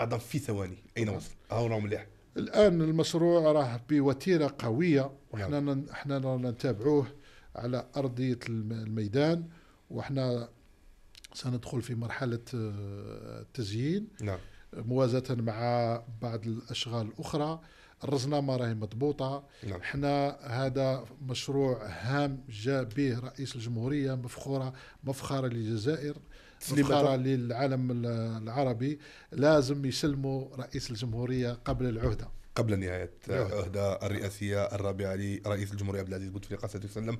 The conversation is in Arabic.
اعضاء في ثواني اين نعم. وصل هاو راه نعم مليح الان المشروع راه بوتيره قويه وحنا نعم. احنا رانا نتابعوه على ارضيه الميدان وحنا سندخل في مرحله التزيين آه، نعم موازاة مع بعض الأشغال الأخرى الرزنامة راهي مضبوطة نعم. حنا هذا مشروع هام جاء به رئيس الجمهورية مفخورة مفخرة للجزائر مفخرة للعالم العربي لازم يسلموا رئيس الجمهورية قبل العهدة قبل نهاية العهدة الرئاسية الرابعة لرئيس الجمهورية عبد العزيز بوتفليقة وسلم